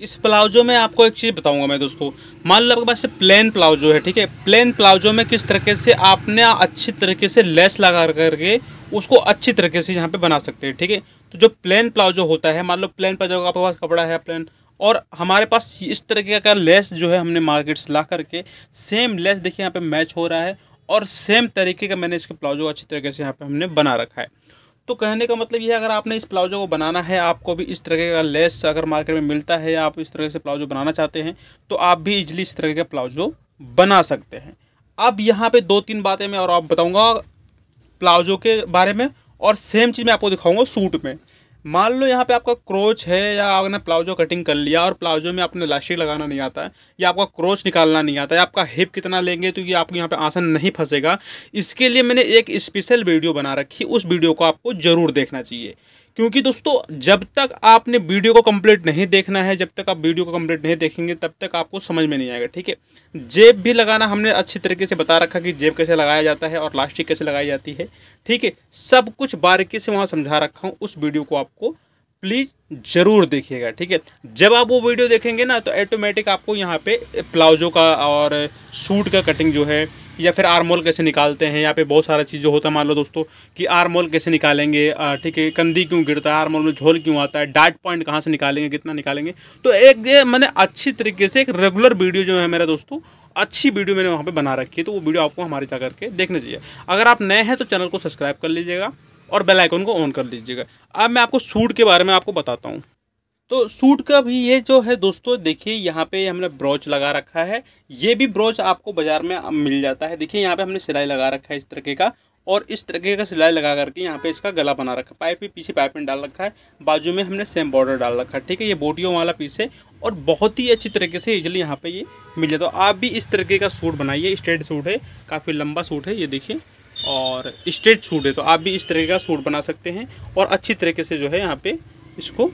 इस प्लाजो में आपको एक चीज़ बताऊंगा मैं दोस्तों मान लो आपके पास प्लेन प्लाजो है ठीक है प्लेन प्लाजो में किस तरीके से आपने अच्छी तरीके से लेस लगा करके उसको अच्छी तरीके से यहाँ पे बना सकते हैं ठीक है तो जो प्लेन प्लाजो होता है मान लो प्लेन प्लाजो का आपके पास कपड़ा है प्लेन और हमारे पास इस तरीके का लेस जो है हमने मार्केट से ला करके सेम लेस देखिए यहाँ पर मैच हो रहा है और सेम तरीके का मैंने इसके प्लाजो अच्छी तरीके से यहाँ पर हमने बना रखा है तो कहने का मतलब ये है अगर आपने इस प्लाजो को बनाना है आपको भी इस तरह का लेस अगर मार्केट में मिलता है या आप इस तरह से प्लाजो बनाना चाहते हैं तो आप भी इजली इस तरह का प्लाजो बना सकते हैं अब यहाँ पे दो तीन बातें मैं और आप बताऊँगा प्लाजो के बारे में और सेम चीज़ मैं आपको दिखाऊँगा सूट में मान लो यहाँ पे आपका क्रोच है या आपने प्लाजो कटिंग कर लिया और प्लाजो में आपने लाशी लगाना नहीं आता है या आपका क्रोच निकालना नहीं आता है आपका हिप कितना लेंगे तो ये आपको यहाँ पे आसन नहीं फंसेगा इसके लिए मैंने एक स्पेशल वीडियो बना रखी उस वीडियो को आपको ज़रूर देखना चाहिए क्योंकि दोस्तों जब तक आपने वीडियो को कंप्लीट नहीं देखना है जब तक आप वीडियो को कंप्लीट नहीं देखेंगे तब तक आपको समझ में नहीं आएगा ठीक है जेब भी लगाना हमने अच्छी तरीके से बता रखा कि जेब कैसे लगाया जाता है और लास्टिक कैसे लगाई जाती है ठीक है सब कुछ बारीकी से वहाँ समझा रखा हूँ उस वीडियो को आपको प्लीज़ ज़रूर देखिएगा ठीक है जब आप वो वीडियो देखेंगे ना तो ऑटोमेटिक आपको यहाँ पे प्लाउजो का और सूट का कटिंग जो है या फिर आरमोल कैसे निकालते हैं यहाँ पे बहुत सारा चीज़ जो होता है मान लो दोस्तों कि आरमोल कैसे निकालेंगे ठीक है कंधी क्यों गिरता है आरमोल में झोल क्यों आता है डाट पॉइंट कहाँ से निकालेंगे कितना निकालेंगे तो एक मैंने अच्छी तरीके से एक रेगुलर वीडियो जो है मेरा दोस्तों अच्छी वीडियो मैंने वहाँ पर बना रखी है तो वो वीडियो आपको हमारे जा करके देखना चाहिए अगर आप नए हैं तो चैनल को सब्सक्राइब कर लीजिएगा और बेल आइकन को ऑन कर लीजिएगा अब मैं आपको सूट के बारे में आपको बताता हूँ तो सूट का भी ये जो है दोस्तों देखिए यहाँ पे हमने ब्रोच लगा रखा है ये भी ब्रोच आपको बाज़ार में मिल जाता है देखिए यहाँ पे हमने सिलाई लगा रखा है इस तरीके का और इस तरीके का सिलाई लगा करके यहाँ पे इसका गला बना रखा है पाइप भी पीछे पाइप में डाल रखा है बाजू में हमने सेम बॉर्डर डाल रखा है ठीक है ये बोटियों वाला पीस है और बहुत ही अच्छी तरीके से इजली यहाँ पे ये मिल जाता है तो आप भी इस तरीके का सूट बनाइए स्ट्रेट सूट है काफ़ी लंबा सूट है ये देखिए और स्ट्रेट सूट है तो आप भी इस तरह का सूट बना सकते हैं और अच्छी तरीके से जो है यहाँ पे इसको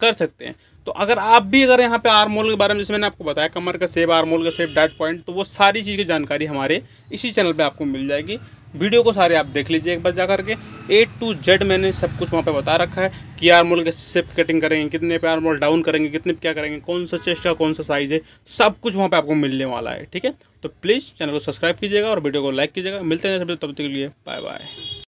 कर सकते हैं तो अगर आप भी अगर यहाँ पे आरमोल के बारे में जैसे मैंने आपको बताया कमर का सेब आरमोल का सेब डाट पॉइंट तो वो सारी चीज़ की जानकारी हमारे इसी चैनल पे आपको मिल जाएगी वीडियो को सारे आप देख लीजिए एक बार जा करके ए टू जेड मैंने सब कुछ वहाँ पे बता रखा है कि आर मोल कैसे कटिंग करेंगे कितने पे आर मोल डाउन करेंगे कितने पे क्या करेंगे कौन सा चेस्ट का कौन सा साइज है सब कुछ वहाँ पे आपको मिलने वाला है ठीक है तो प्लीज़ चैनल को सब्सक्राइब कीजिएगा और वीडियो को लाइक कीजिएगा मिलते हैं तब तक के लिए बाय बाय